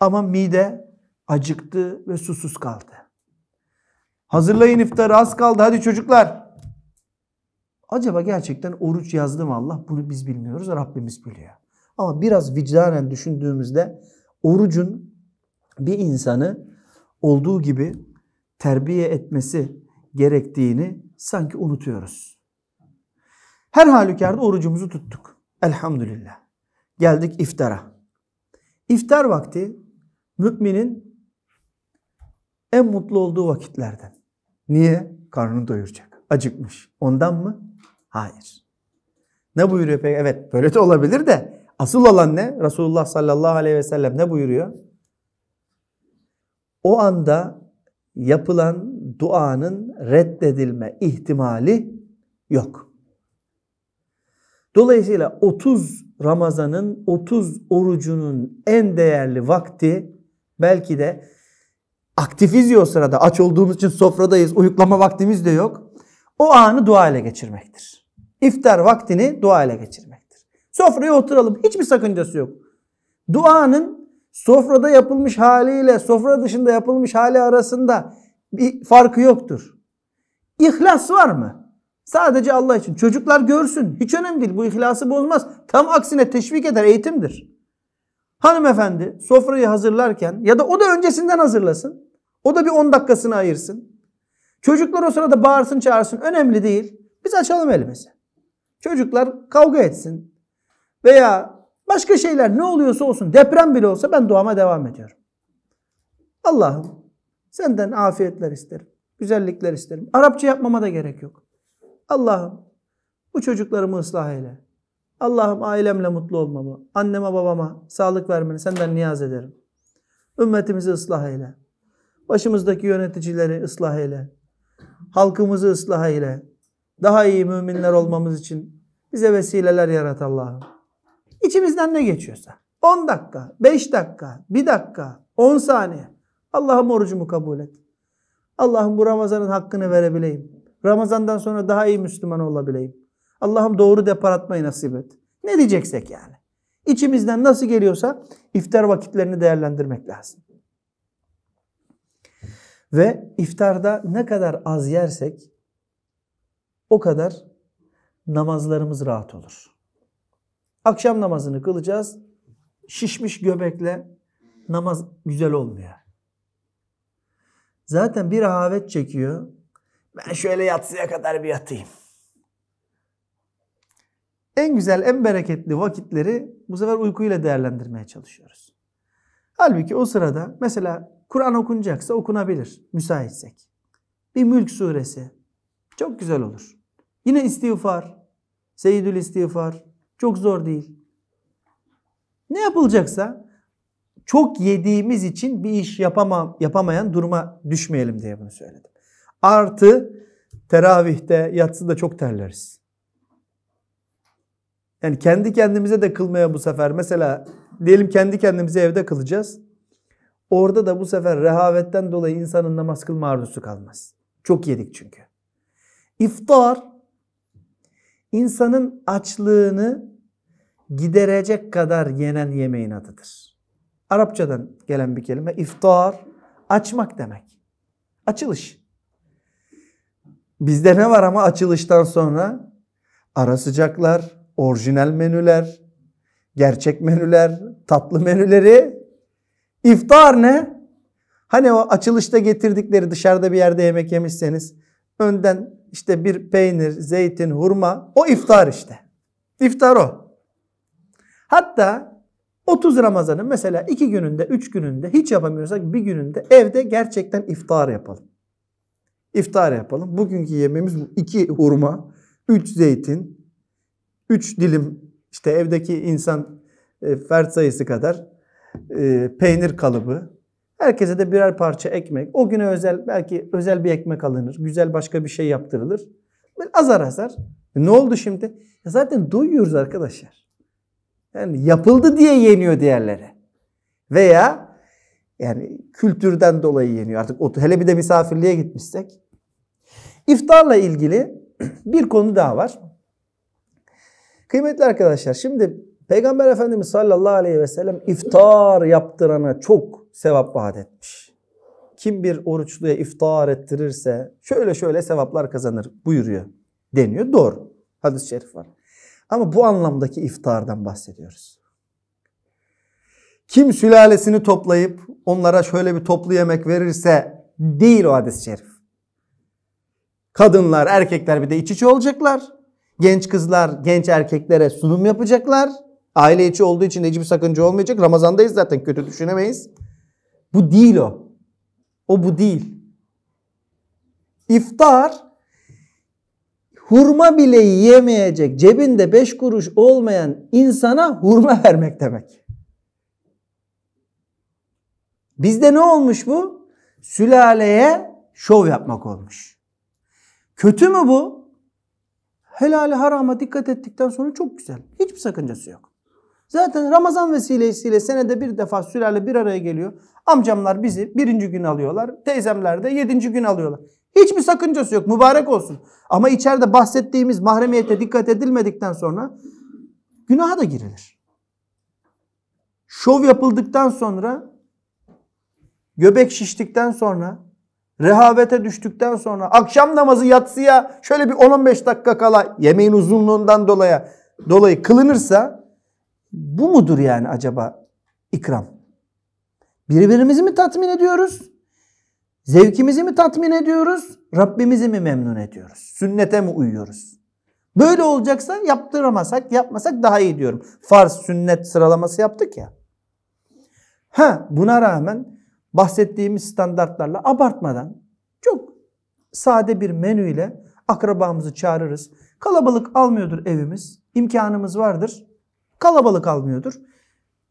ama mide acıktı ve susuz kaldı. Hazırlayın iftarı az kaldı hadi çocuklar. Acaba gerçekten oruç yazdı mı Allah? Bunu biz bilmiyoruz. Rabbimiz biliyor. Ama biraz vicdanen düşündüğümüzde orucun bir insanı olduğu gibi terbiye etmesi gerektiğini sanki unutuyoruz. Her halükarda orucumuzu tuttuk. Elhamdülillah. Geldik iftara. İftar vakti müminin en mutlu olduğu vakitlerden. Niye? Karnını doyuracak acıkmış. Ondan mı? Hayır. Ne buyuruyor peki? Evet böyle de olabilir de asıl olan ne? Resulullah sallallahu aleyhi ve sellem ne buyuruyor? O anda yapılan duanın reddedilme ihtimali yok. Dolayısıyla 30 Ramazan'ın 30 orucunun en değerli vakti belki de aktifiz o sırada. Aç olduğumuz için sofradayız. Uyuklama vaktimiz de yok o anı dua ile geçirmektir. İftar vaktini dua ile geçirmektir. Sofraya oturalım. Hiçbir sakıncası yok. Duanın sofrada yapılmış haliyle sofra dışında yapılmış hali arasında bir farkı yoktur. İhlas var mı? Sadece Allah için. Çocuklar görsün. Hiç önemli değil. Bu ihlası bozmaz. Tam aksine teşvik eder. Eğitimdir. Hanımefendi sofrayı hazırlarken ya da o da öncesinden hazırlasın. O da bir 10 dakikasını ayırsın. Çocuklar o sırada bağırsın çağırsın önemli değil. Biz açalım elimizi. Çocuklar kavga etsin veya başka şeyler ne oluyorsa olsun deprem bile olsa ben duama devam ediyorum. Allah'ım senden afiyetler isterim, güzellikler isterim. Arapça yapmama da gerek yok. Allah'ım bu çocuklarımı ıslah eyle. Allah'ım ailemle mutlu olmamı, anneme babama sağlık vermeni senden niyaz ederim. Ümmetimizi ıslah eyle. Başımızdaki yöneticileri ıslah eyle halkımızı ıslah ile daha iyi müminler olmamız için bize vesileler yarat Allah'ım. İçimizden ne geçiyorsa 10 dakika, 5 dakika, 1 dakika, 10 saniye Allah'ım orucumu kabul et. Allah'ım bu Ramazan'ın hakkını verebileyim. Ramazan'dan sonra daha iyi Müslüman olabileyim. Allah'ım doğru depar nasip et. Ne diyeceksek yani. İçimizden nasıl geliyorsa iftar vakitlerini değerlendirmek lazım. Ve iftarda ne kadar az yersek o kadar namazlarımız rahat olur. Akşam namazını kılacağız. Şişmiş göbekle namaz güzel olmuyor. Zaten bir havet çekiyor. Ben şöyle yatsıya kadar bir yatayım. En güzel, en bereketli vakitleri bu sefer uykuyla değerlendirmeye çalışıyoruz. Halbuki o sırada mesela Kur'an okunacaksa okunabilir müsaitsek. Bir Mülk suresi çok güzel olur. Yine istiğfar, Seyyidül istiğfar çok zor değil. Ne yapılacaksa çok yediğimiz için bir iş yapama, yapamayan duruma düşmeyelim diye bunu söyledim. Artı teravihte yatsı da çok terleriz. Yani kendi kendimize de kılmaya bu sefer mesela diyelim kendi kendimize evde kılacağız. Orada da bu sefer rehavetten dolayı insanın namaz kılma arzusu kalmaz. Çok yedik çünkü. İftar insanın açlığını giderecek kadar yenen yemeğin adıdır. Arapçadan gelen bir kelime iftar açmak demek. Açılış. Bizde ne var ama açılıştan sonra ara sıcaklar, orijinal menüler, gerçek menüler, tatlı menüleri İftar ne? Hani o açılışta getirdikleri dışarıda bir yerde yemek yemişseniz önden işte bir peynir, zeytin, hurma o iftar işte. İftar o. Hatta 30 Ramazan'ın mesela 2 gününde, 3 gününde hiç yapamıyorsak bir gününde evde gerçekten iftar yapalım. İftar yapalım. Bugünkü yemeğimiz 2 hurma, 3 zeytin, 3 dilim işte evdeki insan e, fert sayısı kadar e, peynir kalıbı. Herkese de birer parça ekmek. O güne özel belki özel bir ekmek alınır. Güzel başka bir şey yaptırılır. Böyle azar azar. E, ne oldu şimdi? Ya zaten duyuyoruz arkadaşlar. Yani yapıldı diye yeniyor diğerlere. Veya yani kültürden dolayı yeniyor. Artık hele bir de misafirliğe gitmişsek. İftarla ilgili <clears throat> bir konu daha var. Kıymetli arkadaşlar şimdi Peygamber Efendimiz sallallahu aleyhi ve sellem iftar yaptırana çok sevap vaat etmiş. Kim bir oruçluya iftar ettirirse şöyle şöyle sevaplar kazanır buyuruyor deniyor. Doğru. Hadis-i şerif var. Ama bu anlamdaki iftardan bahsediyoruz. Kim sülalesini toplayıp onlara şöyle bir toplu yemek verirse değil o hadis-i şerif. Kadınlar, erkekler bir de iç içe olacaklar. Genç kızlar genç erkeklere sunum yapacaklar. Aile içi olduğu için de hiçbir sakınca olmayacak. Ramazandayız zaten kötü düşünemeyiz. Bu değil o. O bu değil. İftar hurma bile yiyemeyecek cebinde beş kuruş olmayan insana hurma <laughs> vermek demek. Bizde ne olmuş bu? Sülaleye şov yapmak olmuş. Kötü mü bu? Helali harama dikkat ettikten sonra çok güzel. Hiçbir sakıncası yok. Zaten Ramazan vesilesiyle senede bir defa sülale bir araya geliyor. Amcamlar bizi birinci gün alıyorlar. Teyzemler de yedinci gün alıyorlar. Hiçbir sakıncası yok. Mübarek olsun. Ama içeride bahsettiğimiz mahremiyete dikkat edilmedikten sonra günaha da girilir. Şov yapıldıktan sonra, göbek şiştikten sonra, rehavete düştükten sonra, akşam namazı yatsıya şöyle bir 10-15 dakika kala yemeğin uzunluğundan dolayı, dolayı kılınırsa bu mudur yani acaba ikram? Birbirimizi mi tatmin ediyoruz? Zevkimizi mi tatmin ediyoruz? Rabbimizi mi memnun ediyoruz? Sünnete mi uyuyoruz? Böyle olacaksa yaptıramasak, yapmasak daha iyi diyorum. Farz, sünnet sıralaması yaptık ya. Ha buna rağmen bahsettiğimiz standartlarla abartmadan çok sade bir menüyle akrabamızı çağırırız. Kalabalık almıyordur evimiz. imkanımız vardır. Kalabalık almıyordur.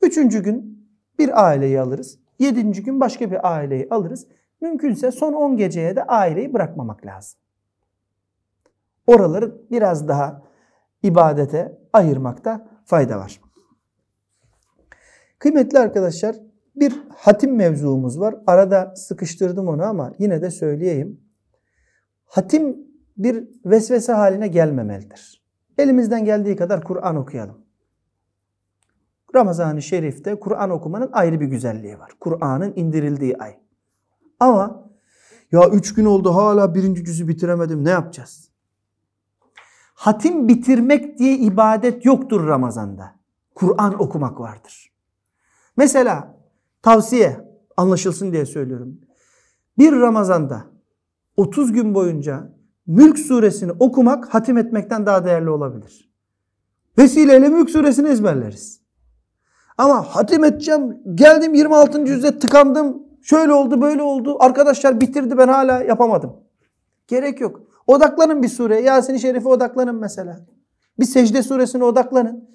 Üçüncü gün bir aileyi alırız. Yedinci gün başka bir aileyi alırız. Mümkünse son 10 geceye de aileyi bırakmamak lazım. Oraları biraz daha ibadete ayırmakta fayda var. Kıymetli arkadaşlar bir hatim mevzumuz var. Arada sıkıştırdım onu ama yine de söyleyeyim. Hatim bir vesvese haline gelmemelidir. Elimizden geldiği kadar Kur'an okuyalım. Ramazan-ı Şerif'te Kur'an okumanın ayrı bir güzelliği var. Kur'an'ın indirildiği ay. Ama ya üç gün oldu hala birinci cüzü bitiremedim ne yapacağız? Hatim bitirmek diye ibadet yoktur Ramazan'da. Kur'an okumak vardır. Mesela tavsiye anlaşılsın diye söylüyorum. Bir Ramazan'da 30 gün boyunca Mülk suresini okumak hatim etmekten daha değerli olabilir. Vesileyle Mülk suresini ezberleriz. Ama hatim edeceğim. Geldim 26. yüzde tıkandım. Şöyle oldu böyle oldu. Arkadaşlar bitirdi ben hala yapamadım. Gerek yok. Odaklanın bir sureye. Yasin-i Şerif'e odaklanın mesela. Bir secde suresine odaklanın.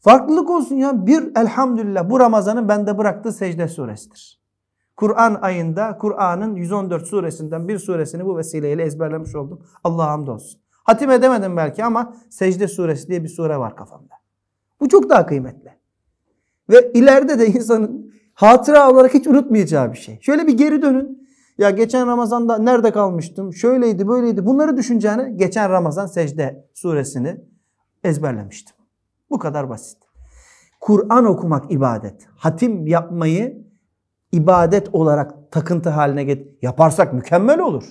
Farklılık olsun ya. Bir elhamdülillah bu Ramazan'ın bende bıraktığı secde suresidir. Kur'an ayında Kur'an'ın 114 suresinden bir suresini bu vesileyle ezberlemiş oldum. Allah'a hamdolsun. Hatim edemedim belki ama secde suresi diye bir sure var kafamda. Bu çok daha kıymetli. Ve ileride de insanın hatıra olarak hiç unutmayacağı bir şey. Şöyle bir geri dönün. Ya geçen Ramazan'da nerede kalmıştım? Şöyleydi, böyleydi. Bunları düşüneceğine geçen Ramazan secde suresini ezberlemiştim. Bu kadar basit. Kur'an okumak ibadet. Hatim yapmayı ibadet olarak takıntı haline get yaparsak mükemmel olur.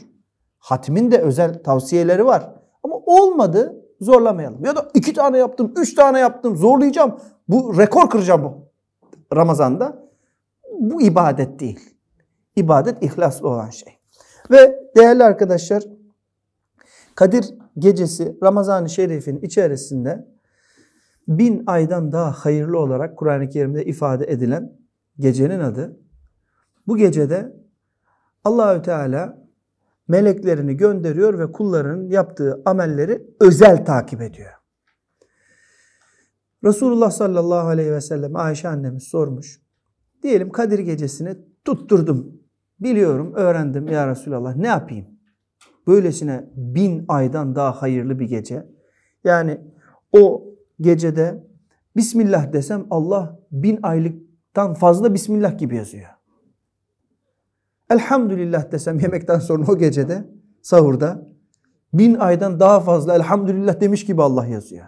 Hatimin de özel tavsiyeleri var. Ama olmadı zorlamayalım. Ya da iki tane yaptım, üç tane yaptım zorlayacağım. Bu rekor kıracağım bu. Ramazan'da bu ibadet değil. İbadet ihlaslı olan şey. Ve değerli arkadaşlar Kadir gecesi Ramazan-ı Şerif'in içerisinde bin aydan daha hayırlı olarak Kur'an-ı Kerim'de ifade edilen gecenin adı. Bu gecede Allahü Teala meleklerini gönderiyor ve kulların yaptığı amelleri özel takip ediyor. Resulullah sallallahu aleyhi ve sellem Ayşe annemiz sormuş. Diyelim Kadir gecesini tutturdum. Biliyorum, öğrendim ya Resulallah ne yapayım? Böylesine bin aydan daha hayırlı bir gece. Yani o gecede Bismillah desem Allah bin aylıktan fazla Bismillah gibi yazıyor. Elhamdülillah desem yemekten sonra o gecede sahurda bin aydan daha fazla elhamdülillah demiş gibi Allah yazıyor.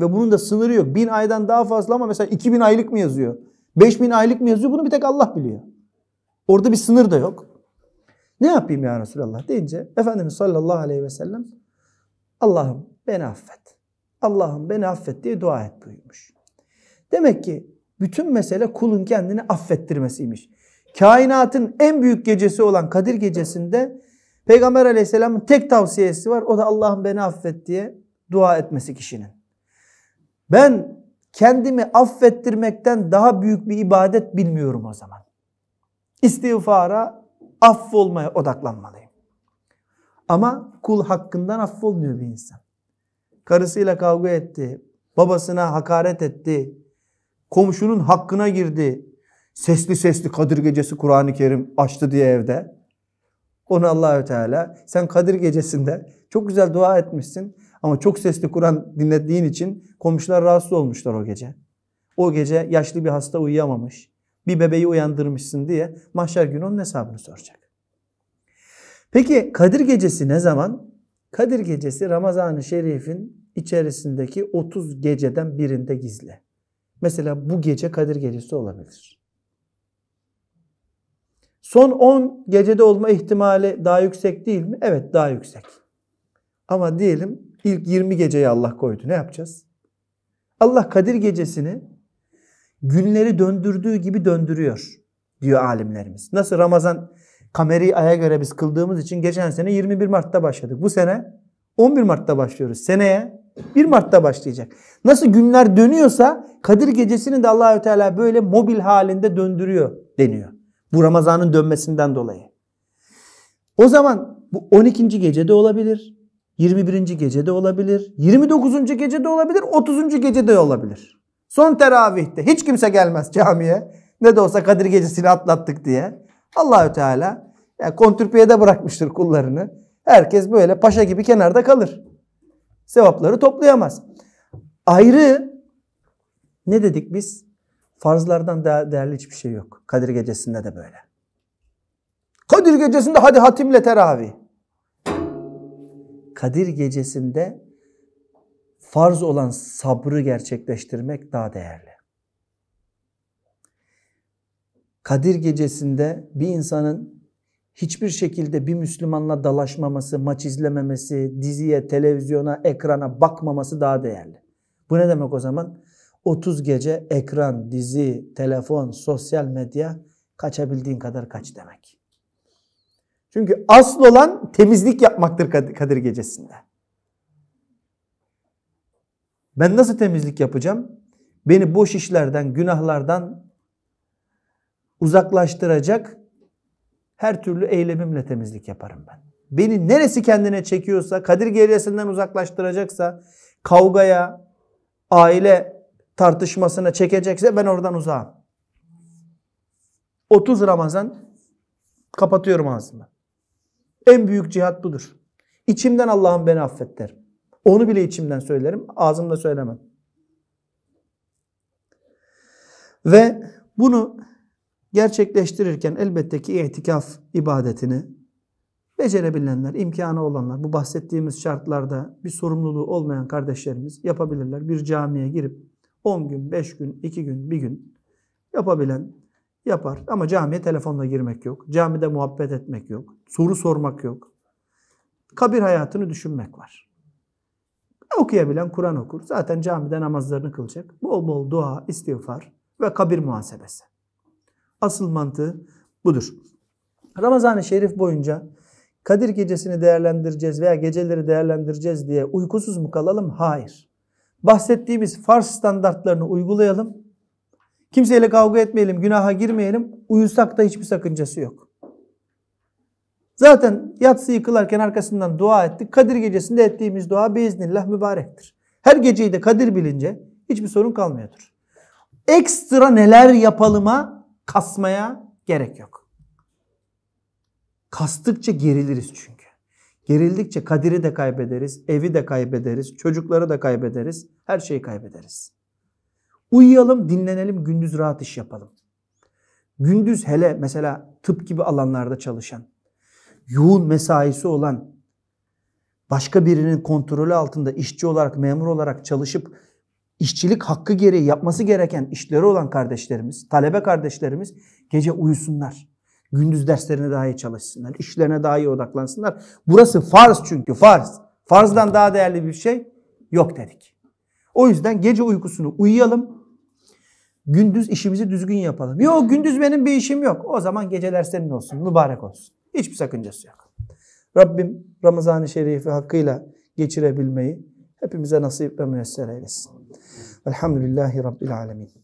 Ve bunun da sınırı yok. Bin aydan daha fazla ama mesela iki bin aylık mı yazıyor? Beş bin aylık mı yazıyor? Bunu bir tek Allah biliyor. Orada bir sınır da yok. Ne yapayım ya Resulallah deyince Efendimiz sallallahu aleyhi ve sellem Allah'ım beni affet. Allah'ım beni affet diye dua et buyurmuş. Demek ki bütün mesele kulun kendini affettirmesiymiş. Kainatın en büyük gecesi olan Kadir gecesinde Peygamber aleyhisselamın tek tavsiyesi var. O da Allah'ım beni affet diye dua etmesi kişinin. Ben kendimi affettirmekten daha büyük bir ibadet bilmiyorum o zaman. İstiğfara, affolmaya odaklanmalıyım. Ama kul hakkından affolmuyor bir insan. Karısıyla kavga etti, babasına hakaret etti, komşunun hakkına girdi. Sesli sesli Kadir Gecesi Kur'an-ı Kerim açtı diye evde. Onu Allahü Teala sen Kadir Gecesi'nde çok güzel dua etmişsin. Ama çok sesli Kur'an dinlediğin için komşular rahatsız olmuşlar o gece. O gece yaşlı bir hasta uyuyamamış. Bir bebeği uyandırmışsın diye mahşer günü onun hesabını soracak. Peki Kadir gecesi ne zaman? Kadir gecesi Ramazan-ı Şerif'in içerisindeki 30 geceden birinde gizli. Mesela bu gece Kadir gecesi olabilir. Son 10 gecede olma ihtimali daha yüksek değil mi? Evet daha yüksek. Ama diyelim ilk 20 geceyi Allah koydu. Ne yapacağız? Allah Kadir gecesini günleri döndürdüğü gibi döndürüyor diyor alimlerimiz. Nasıl Ramazan kameri aya göre biz kıldığımız için geçen sene 21 Mart'ta başladık. Bu sene 11 Mart'ta başlıyoruz. Seneye 1 Mart'ta başlayacak. Nasıl günler dönüyorsa Kadir gecesini de Allahü Teala böyle mobil halinde döndürüyor deniyor. Bu Ramazan'ın dönmesinden dolayı. O zaman bu 12. gecede olabilir. 21. gecede olabilir, 29. gecede olabilir, 30. gecede olabilir. Son teravihte hiç kimse gelmez camiye. Ne de olsa Kadir gecesini atlattık diye. Allahü Teala yani de bırakmıştır kullarını. Herkes böyle paşa gibi kenarda kalır. Sevapları toplayamaz. Ayrı ne dedik biz? Farzlardan daha değerli hiçbir şey yok. Kadir gecesinde de böyle. Kadir gecesinde hadi hatimle teravih. Kadir gecesinde farz olan sabrı gerçekleştirmek daha değerli. Kadir gecesinde bir insanın hiçbir şekilde bir Müslümanla dalaşmaması, maç izlememesi, diziye, televizyona, ekrana bakmaması daha değerli. Bu ne demek o zaman? 30 gece ekran, dizi, telefon, sosyal medya kaçabildiğin kadar kaç demek. Çünkü asıl olan temizlik yapmaktır Kadir gecesinde. Ben nasıl temizlik yapacağım? Beni boş işlerden, günahlardan uzaklaştıracak her türlü eylemimle temizlik yaparım ben. Beni neresi kendine çekiyorsa, Kadir Gecesi'nden uzaklaştıracaksa, kavgaya, aile tartışmasına çekecekse ben oradan uzağım. 30 Ramazan kapatıyorum ağzımı. En büyük cihat budur. İçimden Allah'ım beni affet derim. Onu bile içimden söylerim. ağzımda söylemem. Ve bunu gerçekleştirirken elbette ki itikaf ibadetini becerebilenler, imkanı olanlar, bu bahsettiğimiz şartlarda bir sorumluluğu olmayan kardeşlerimiz yapabilirler. Bir camiye girip 10 gün, 5 gün, 2 gün, 1 gün yapabilen yapar. Ama camiye telefonla girmek yok. Camide muhabbet etmek yok. Soru sormak yok. Kabir hayatını düşünmek var. Okuyabilen Kur'an okur. Zaten camide namazlarını kılacak. Bol bol dua, istiğfar ve kabir muhasebesi. Asıl mantığı budur. Ramazan-ı Şerif boyunca Kadir gecesini değerlendireceğiz veya geceleri değerlendireceğiz diye uykusuz mu kalalım? Hayır. Bahsettiğimiz farz standartlarını uygulayalım. Kimseyle kavga etmeyelim, günaha girmeyelim. Uyusak da hiçbir sakıncası yok. Zaten yatsı yıkılarken arkasından dua ettik. Kadir gecesinde ettiğimiz dua biiznillah mübarektir. Her geceyi de Kadir bilince hiçbir sorun kalmıyordur. Ekstra neler yapalıma kasmaya gerek yok. Kastıkça geriliriz çünkü. Gerildikçe Kadir'i de kaybederiz, evi de kaybederiz, çocukları da kaybederiz, her şeyi kaybederiz. Uyuyalım, dinlenelim, gündüz rahat iş yapalım. Gündüz hele mesela tıp gibi alanlarda çalışan, yoğun mesaisi olan, başka birinin kontrolü altında işçi olarak, memur olarak çalışıp işçilik hakkı gereği yapması gereken işleri olan kardeşlerimiz, talebe kardeşlerimiz gece uyusunlar. Gündüz derslerine daha iyi çalışsınlar, işlerine daha iyi odaklansınlar. Burası farz çünkü farz. Farzdan daha değerli bir şey yok dedik. O yüzden gece uykusunu uyuyalım, Gündüz işimizi düzgün yapalım. Yok gündüz benim bir işim yok. O zaman geceler senin olsun. Mübarek olsun. Hiçbir sakıncası yok. Rabbim Ramazan-ı Şerif'i hakkıyla geçirebilmeyi hepimize nasip ve müyesser eylesin. Velhamdülillahi Rabbil Alemin.